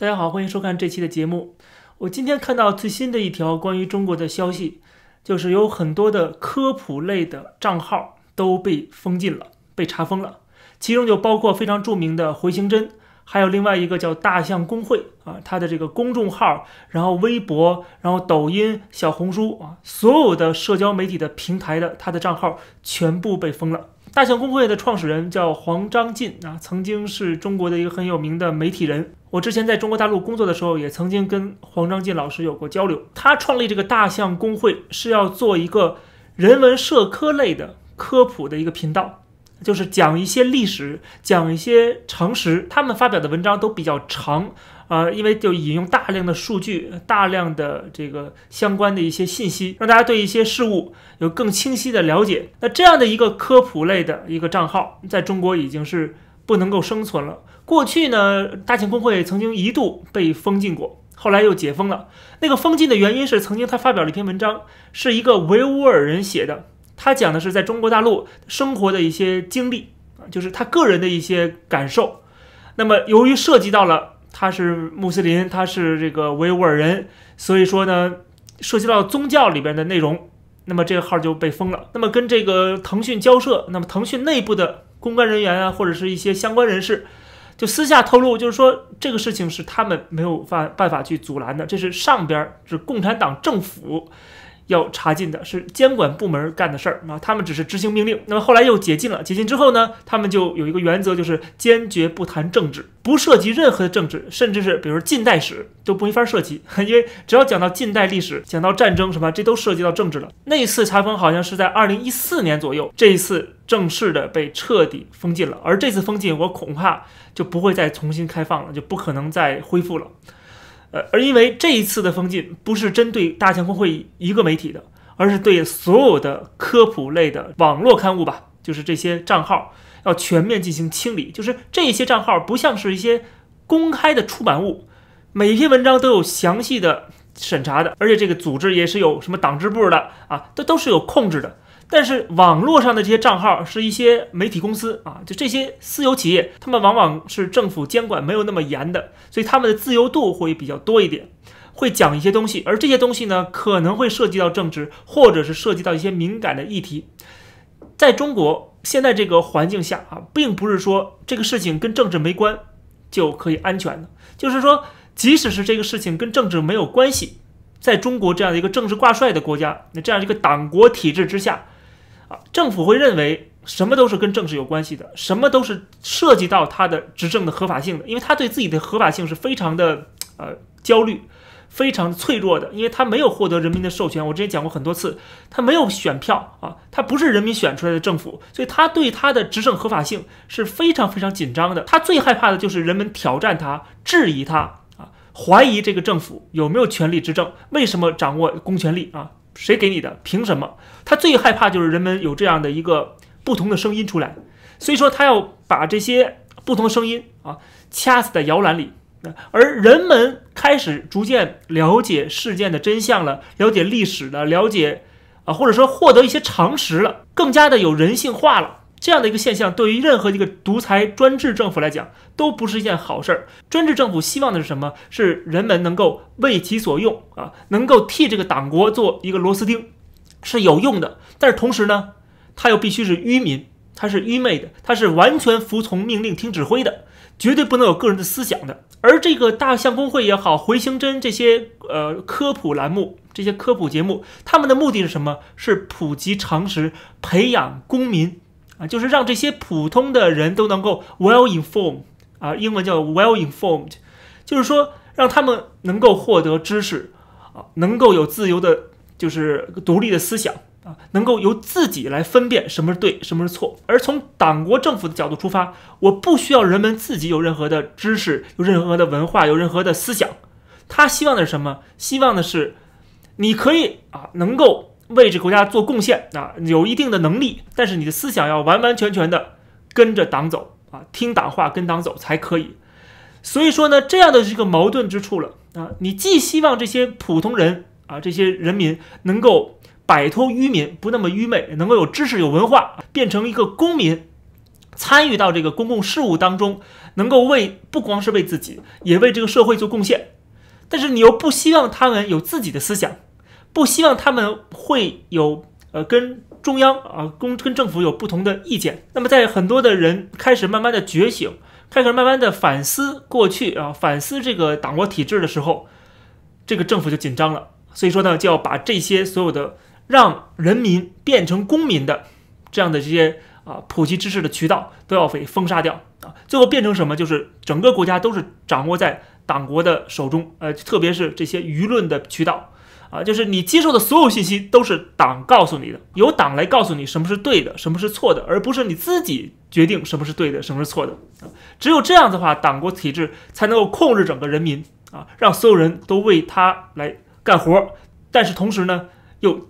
大家好，欢迎收看这期的节目。我今天看到最新的一条关于中国的消息，就是有很多的科普类的账号都被封禁了，被查封了。其中就包括非常著名的“回形针”，还有另外一个叫“大象公会”啊，它的这个公众号，然后微博，然后抖音、小红书啊，所有的社交媒体的平台的它的账号全部被封了。大象公会的创始人叫黄章进啊，曾经是中国的一个很有名的媒体人。我之前在中国大陆工作的时候，也曾经跟黄章进老师有过交流。他创立这个大象公会是要做一个人文社科类的科普的一个频道，就是讲一些历史，讲一些常识。他们发表的文章都比较长，呃，因为就引用大量的数据，大量的这个相关的一些信息，让大家对一些事物有更清晰的了解。那这样的一个科普类的一个账号，在中国已经是不能够生存了。过去呢，大庆工会曾经一度被封禁过，后来又解封了。那个封禁的原因是，曾经他发表了一篇文章，是一个维吾尔人写的，他讲的是在中国大陆生活的一些经历啊，就是他个人的一些感受。那么，由于涉及到了他是穆斯林，他是这个维吾尔人，所以说呢，涉及到宗教里边的内容，那么这个号就被封了。那么跟这个腾讯交涉，那么腾讯内部的公关人员啊，或者是一些相关人士。就私下透露，就是说这个事情是他们没有办办法去阻拦的，这是上边是共产党政府。要查禁的是监管部门干的事儿啊，他们只是执行命令。那么后来又解禁了，解禁之后呢，他们就有一个原则，就是坚决不谈政治，不涉及任何的政治，甚至是比如近代史都不没法涉及，因为只要讲到近代历史，讲到战争什么，这都涉及到政治了。那次查封好像是在二零一四年左右，这一次正式的被彻底封禁了，而这次封禁我恐怕就不会再重新开放了，就不可能再恢复了。呃，而因为这一次的封禁不是针对大强公会一个媒体的，而是对所有的科普类的网络刊物吧，就是这些账号要全面进行清理。就是这些账号不像是一些公开的出版物，每一篇文章都有详细的审查的，而且这个组织也是有什么党支部的啊，都都是有控制的。但是网络上的这些账号是一些媒体公司啊，就这些私有企业，他们往往是政府监管没有那么严的，所以他们的自由度会比较多一点，会讲一些东西。而这些东西呢，可能会涉及到政治，或者是涉及到一些敏感的议题。在中国现在这个环境下啊，并不是说这个事情跟政治没关就可以安全的，就是说，即使是这个事情跟政治没有关系，在中国这样的一个政治挂帅的国家，那这样一个党国体制之下。啊，政府会认为什么都是跟政治有关系的，什么都是涉及到他的执政的合法性的，因为他对自己的合法性是非常的呃焦虑，非常脆弱的，因为他没有获得人民的授权。我之前讲过很多次，他没有选票啊，他不是人民选出来的政府，所以他对他的执政合法性是非常非常紧张的。他最害怕的就是人们挑战他、质疑他啊，怀疑这个政府有没有权力执政，为什么掌握公权力啊？谁给你的？凭什么？他最害怕就是人们有这样的一个不同的声音出来，所以说他要把这些不同的声音啊掐死在摇篮里。而人们开始逐渐了解事件的真相了，了解历史了，了解啊，或者说获得一些常识了，更加的有人性化了。这样的一个现象，对于任何一个独裁专制政府来讲，都不是一件好事儿。专制政府希望的是什么？是人们能够为其所用啊，能够替这个党国做一个螺丝钉，是有用的。但是同时呢，他又必须是愚民，他是愚昧的，他是完全服从命令、听指挥的，绝对不能有个人的思想的。而这个大象公会也好，回形针这些呃科普栏目、这些科普节目，他们的目的是什么？是普及常识，培养公民。啊，就是让这些普通的人都能够 well informed，啊，英文叫 well informed，就是说让他们能够获得知识，啊，能够有自由的，就是独立的思想，啊，能够由自己来分辨什么是对，什么是错。而从党国政府的角度出发，我不需要人们自己有任何的知识，有任何的文化，有任何的思想。他希望的是什么？希望的是，你可以啊，能够。为这国家做贡献啊，有一定的能力，但是你的思想要完完全全的跟着党走啊，听党话、跟党走才可以。所以说呢，这样的这个矛盾之处了啊，你既希望这些普通人啊、这些人民能够摆脱愚民，不那么愚昧，能够有知识、有文化，变成一个公民，参与到这个公共事务当中，能够为不光是为自己，也为这个社会做贡献，但是你又不希望他们有自己的思想。不希望他们会有呃跟中央啊公跟政府有不同的意见。那么在很多的人开始慢慢的觉醒，开始慢慢的反思过去啊，反思这个党国体制的时候，这个政府就紧张了。所以说呢，就要把这些所有的让人民变成公民的这样的这些啊普及知识的渠道都要被封杀掉啊。最后变成什么？就是整个国家都是掌握在党国的手中。呃，特别是这些舆论的渠道。啊，就是你接受的所有信息都是党告诉你的，由党来告诉你什么是对的，什么是错的，而不是你自己决定什么是对的，什么是错的。只有这样的话，党国体制才能够控制整个人民啊，让所有人都为他来干活。但是同时呢，又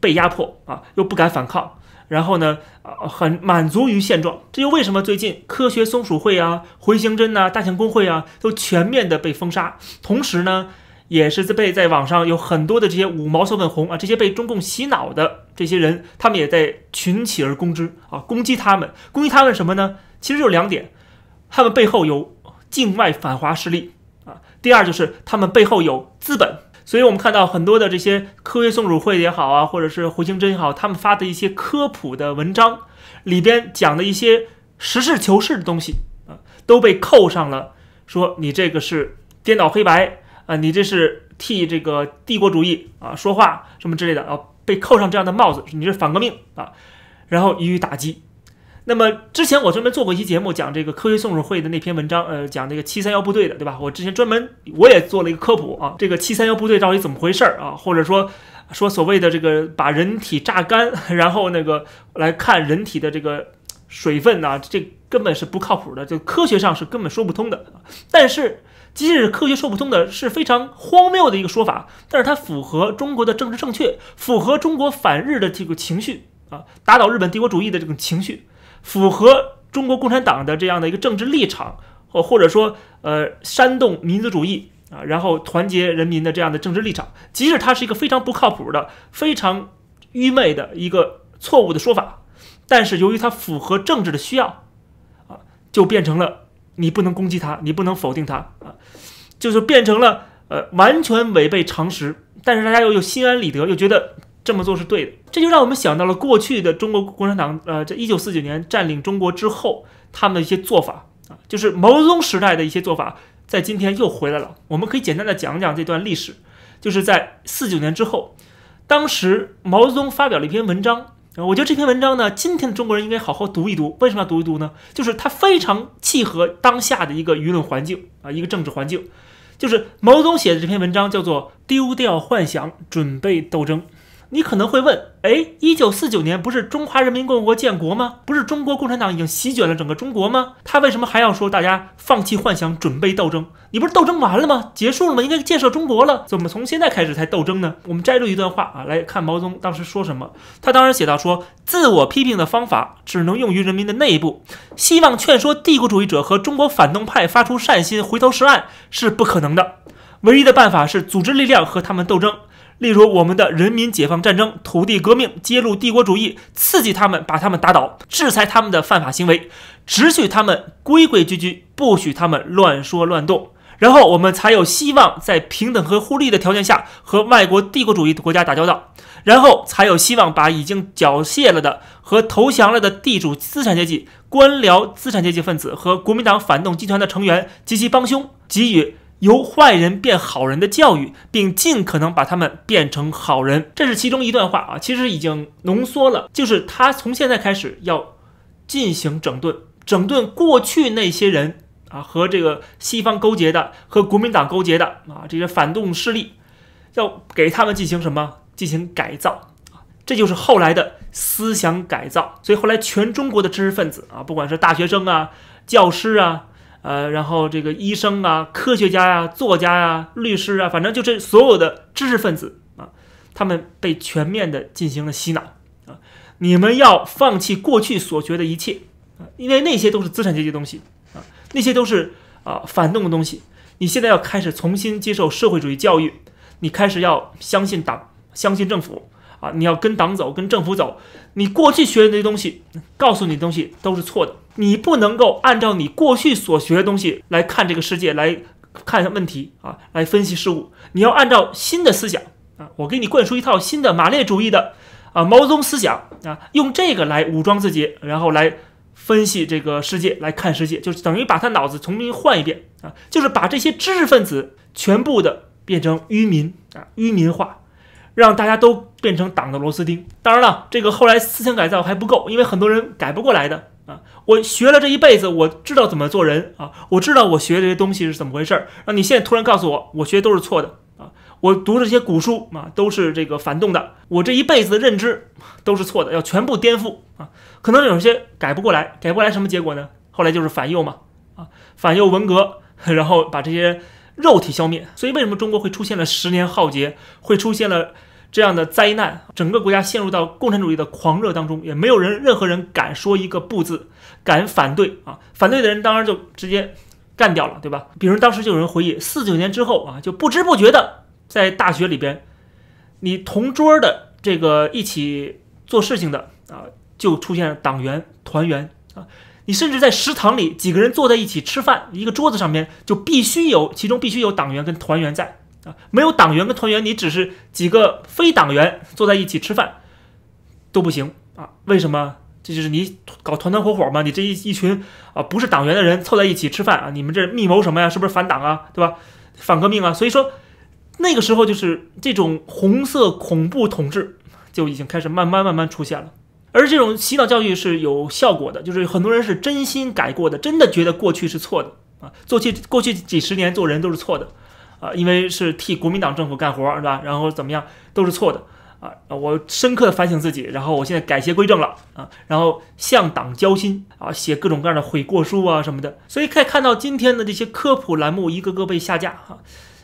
被压迫啊，又不敢反抗，然后呢，啊，很满足于现状。这又为什么？最近科学松鼠会啊、回形针呐、大象工会啊，都全面的被封杀，同时呢？也是在被在网上有很多的这些五毛小粉红啊，这些被中共洗脑的这些人，他们也在群起而攻之啊，攻击他们，攻击他们什么呢？其实就两点，他们背后有境外反华势力啊，第二就是他们背后有资本。所以我们看到很多的这些科学松鼠会也好啊，或者是胡青珍也好，他们发的一些科普的文章里边讲的一些实事求是的东西啊，都被扣上了说你这个是颠倒黑白。啊，你这是替这个帝国主义啊说话什么之类的啊，被扣上这样的帽子，你是反革命啊，然后予以打击。那么之前我专门做过一期节目，讲这个科学松鼠会的那篇文章，呃，讲这个七三幺部队的，对吧？我之前专门我也做了一个科普啊，这个七三幺部队到底怎么回事啊？或者说说所谓的这个把人体榨干，然后那个来看人体的这个水分呐，这根本是不靠谱的，就科学上是根本说不通的。但是。即使科学说不通的是非常荒谬的一个说法，但是它符合中国的政治正确，符合中国反日的这个情绪啊，打倒日本帝国主义的这种情绪，符合中国共产党的这样的一个政治立场，或或者说呃煽动民族主义啊，然后团结人民的这样的政治立场。即使它是一个非常不靠谱的、非常愚昧的一个错误的说法，但是由于它符合政治的需要，啊，就变成了。你不能攻击他，你不能否定他啊，就是变成了呃完全违背常识，但是大家又又心安理得，又觉得这么做是对的，这就让我们想到了过去的中国共产党，呃，在一九四九年占领中国之后，他们的一些做法啊，就是毛泽东时代的一些做法，在今天又回来了。我们可以简单的讲讲这段历史，就是在四九年之后，当时毛泽东发表了一篇文章。我觉得这篇文章呢，今天的中国人应该好好读一读。为什么要读一读呢？就是它非常契合当下的一个舆论环境啊，一个政治环境。就是毛泽东写的这篇文章叫做《丢掉幻想，准备斗争》。你可能会问，哎，一九四九年不是中华人民共和国建国吗？不是中国共产党已经席卷了整个中国吗？他为什么还要说大家放弃幻想，准备斗争？你不是斗争完了吗？结束了吗？应该建设中国了，怎么从现在开始才斗争呢？我们摘录一段话啊，来看毛泽东当时说什么。他当时写道说，自我批评的方法只能用于人民的内部，希望劝说帝国主义者和中国反动派发出善心，回头是岸是不可能的。唯一的办法是组织力量和他们斗争。例如，我们的人民解放战争、土地革命揭露帝国主义，刺激他们，把他们打倒，制裁他们的犯法行为，只许他们规规矩矩，不许他们乱说乱动，然后我们才有希望在平等和互利的条件下和外国帝国主义的国家打交道，然后才有希望把已经缴械了的和投降了的地主资产阶级、官僚资产阶级分子和国民党反动集团的成员及其帮凶给予。由坏人变好人的教育，并尽可能把他们变成好人，这是其中一段话啊。其实已经浓缩了，就是他从现在开始要进行整顿，整顿过去那些人啊，和这个西方勾结的、和国民党勾结的啊这些反动势力，要给他们进行什么？进行改造啊，这就是后来的思想改造。所以后来全中国的知识分子啊，不管是大学生啊、教师啊。呃，然后这个医生啊、科学家呀、作家呀、律师啊，反正就是所有的知识分子啊，他们被全面的进行了洗脑啊。你们要放弃过去所学的一切，啊，因为那些都是资产阶级东西啊，那些都是啊反动的东西。你现在要开始重新接受社会主义教育，你开始要相信党、相信政府啊，你要跟党走、跟政府走。你过去学的那些东西，告诉你的东西都是错的。你不能够按照你过去所学的东西来看这个世界，来看问题啊，来分析事物。你要按照新的思想啊，我给你灌输一套新的马列主义的啊，毛泽东思想啊，用这个来武装自己，然后来分析这个世界，来看世界，就是等于把他脑子重新换一遍啊，就是把这些知识分子全部的变成愚民啊，愚民化，让大家都变成党的螺丝钉。当然了，这个后来思想改造还不够，因为很多人改不过来的。我学了这一辈子，我知道怎么做人啊，我知道我学这些东西是怎么回事儿。那你现在突然告诉我，我学都是错的啊，我读这些古书啊都是这个反动的，我这一辈子的认知都是错的，要全部颠覆啊。可能有些改不过来，改不过来什么结果呢？后来就是反右嘛，啊，反右文革，然后把这些肉体消灭。所以为什么中国会出现了十年浩劫，会出现了这样的灾难，整个国家陷入到共产主义的狂热当中，也没有人任何人敢说一个不字。敢反对啊！反对的人当然就直接干掉了，对吧？比如当时就有人回忆，四九年之后啊，就不知不觉的在大学里边，你同桌的这个一起做事情的啊，就出现了党员、团员啊。你甚至在食堂里，几个人坐在一起吃饭，一个桌子上面就必须有，其中必须有党员跟团员在啊。没有党员跟团员，你只是几个非党员坐在一起吃饭都不行啊？为什么？就是你搞团团伙伙嘛，你这一一群啊不是党员的人凑在一起吃饭啊，你们这密谋什么呀？是不是反党啊？对吧？反革命啊？所以说那个时候就是这种红色恐怖统治就已经开始慢慢慢慢出现了，而这种洗脑教育是有效果的，就是很多人是真心改过的，真的觉得过去是错的啊，过去过去几十年做人都是错的啊，因为是替国民党政府干活，对吧？然后怎么样都是错的。啊，我深刻的反省自己，然后我现在改邪归正了啊，然后向党交心啊，写各种各样的悔过书啊什么的，所以可以看到今天的这些科普栏目一个个被下架哈，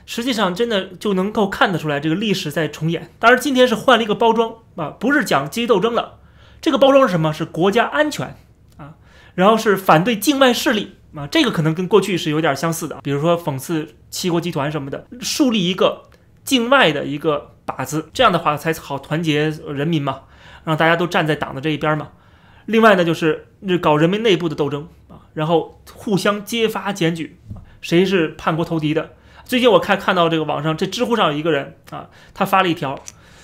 实际上真的就能够看得出来这个历史在重演。当然今天是换了一个包装啊，不是讲阶级斗争了，这个包装是什么？是国家安全啊，然后是反对境外势力啊，这个可能跟过去是有点相似的，比如说讽刺七国集团什么的，树立一个境外的一个。靶子这样的话才好团结人民嘛，让大家都站在党的这一边嘛。另外呢，就是搞人民内部的斗争啊，然后互相揭发检举，谁是叛国投敌的。最近我看看到这个网上，这知乎上有一个人啊，他发了一条，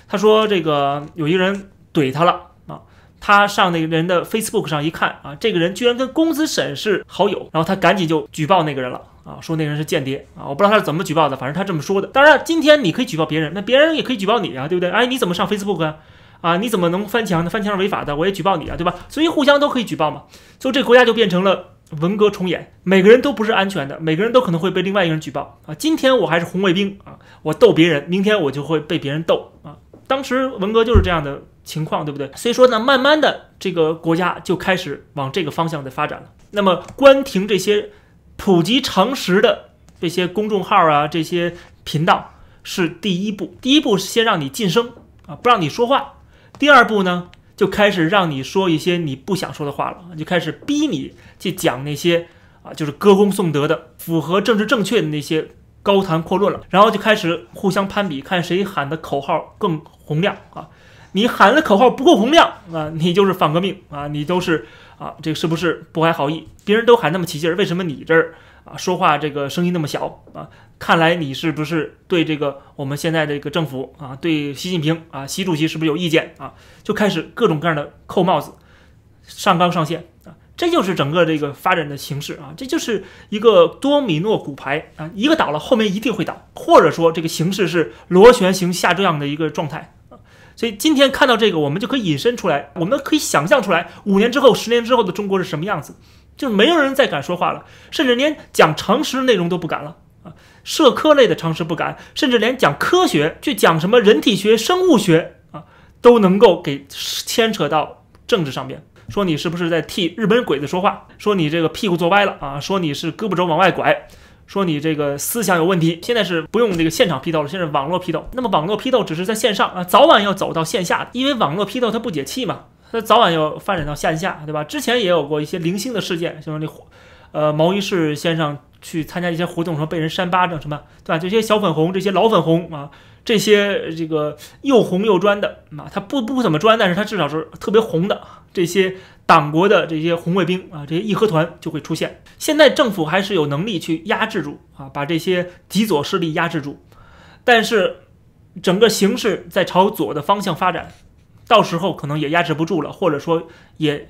他说这个有一个人怼他了啊，他上那个人的 Facebook 上一看啊，这个人居然跟公子沈是好友，然后他赶紧就举报那个人了。啊，说那人是间谍啊！我不知道他是怎么举报的，反正他这么说的。当然，今天你可以举报别人，那别人也可以举报你啊，对不对？哎，你怎么上 Facebook 啊？啊，你怎么能翻墙呢？翻墙是违法的，我也举报你啊，对吧？所以互相都可以举报嘛。所以这国家就变成了文革重演，每个人都不是安全的，每个人都可能会被另外一个人举报啊。今天我还是红卫兵啊，我斗别人，明天我就会被别人斗啊。当时文革就是这样的情况，对不对？所以说呢，慢慢的这个国家就开始往这个方向在发展了。那么关停这些。普及常识的这些公众号啊，这些频道是第一步。第一步先让你晋升啊，不让你说话。第二步呢，就开始让你说一些你不想说的话了，就开始逼你去讲那些啊，就是歌功颂德的、符合政治正确的那些高谈阔论了。然后就开始互相攀比，看谁喊的口号更洪亮啊。你喊的口号不够洪亮啊，你就是反革命啊，你都是。啊，这是不是不怀好意？别人都喊那么起劲儿，为什么你这儿啊说话这个声音那么小啊？看来你是不是对这个我们现在这个政府啊，对习近平啊，习主席是不是有意见啊？就开始各种各样的扣帽子、上纲上线啊，这就是整个这个发展的形势啊，这就是一个多米诺骨牌啊，一个倒了后面一定会倒，或者说这个形势是螺旋形下这样的一个状态。所以今天看到这个，我们就可以引申出来，我们可以想象出来，五年之后、十年之后的中国是什么样子，就是没有人再敢说话了，甚至连讲常识内容都不敢了啊，社科类的常识不敢，甚至连讲科学，去讲什么人体学、生物学啊，都能够给牵扯到政治上面，说你是不是在替日本鬼子说话，说你这个屁股坐歪了啊，说你是胳膊肘往外拐。说你这个思想有问题，现在是不用这个现场批斗了，现在网络批斗。那么网络批斗只是在线上啊，早晚要走到线下，因为网络批斗它不解气嘛，它早晚要发展到线下，对吧？之前也有过一些零星的事件，像那，呃，毛一士先生去参加一些活动时候被人扇巴掌什么，对吧？这些小粉红，这些老粉红啊，这些这个又红又专的啊，他不不怎么专，但是他至少是特别红的。这些党国的这些红卫兵啊，这些义和团就会出现。现在政府还是有能力去压制住啊，把这些极左势力压制住，但是整个形势在朝左的方向发展，到时候可能也压制不住了，或者说也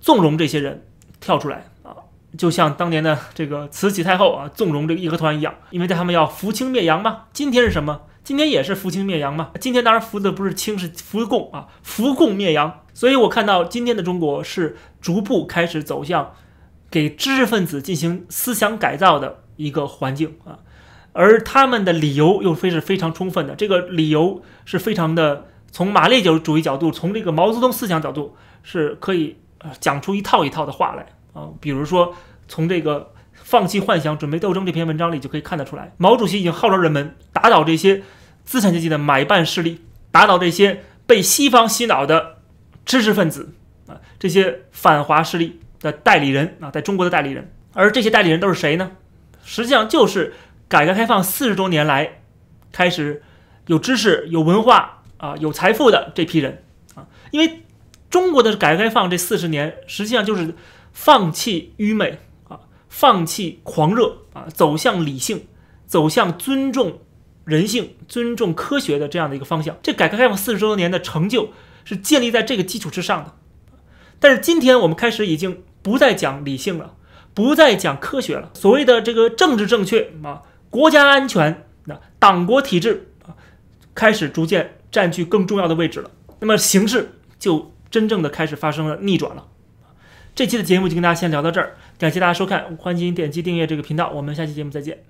纵容这些人跳出来啊，就像当年的这个慈禧太后啊，纵容这个义和团一样，因为他们要扶清灭洋嘛。今天是什么？今天也是扶清灭洋嘛？今天当然扶的不是清，是扶共啊，扶共灭洋。所以我看到今天的中国是逐步开始走向给知识分子进行思想改造的一个环境啊，而他们的理由又非是非常充分的。这个理由是非常的，从马列主义角度，从这个毛泽东思想角度是可以讲出一套一套的话来啊。比如说，从这个“放弃幻想，准备斗争”这篇文章里就可以看得出来，毛主席已经号召人们打倒这些。资产阶级的买办势力打倒这些被西方洗脑的知识分子啊，这些反华势力的代理人啊，在中国的代理人，而这些代理人都是谁呢？实际上就是改革开放四十多年来开始有知识、有文化啊、有财富的这批人啊，因为中国的改革开放这四十年，实际上就是放弃愚昧啊，放弃狂热啊，走向理性，走向尊重。人性尊重科学的这样的一个方向，这改革开放四十周年的成就是建立在这个基础之上的。但是今天我们开始已经不再讲理性了，不再讲科学了。所谓的这个政治正确啊，国家安全啊，党国体制啊，开始逐渐占据更重要的位置了。那么形势就真正的开始发生了逆转了。这期的节目就跟大家先聊到这儿，感谢大家收看，欢迎点击订阅这个频道，我们下期节目再见。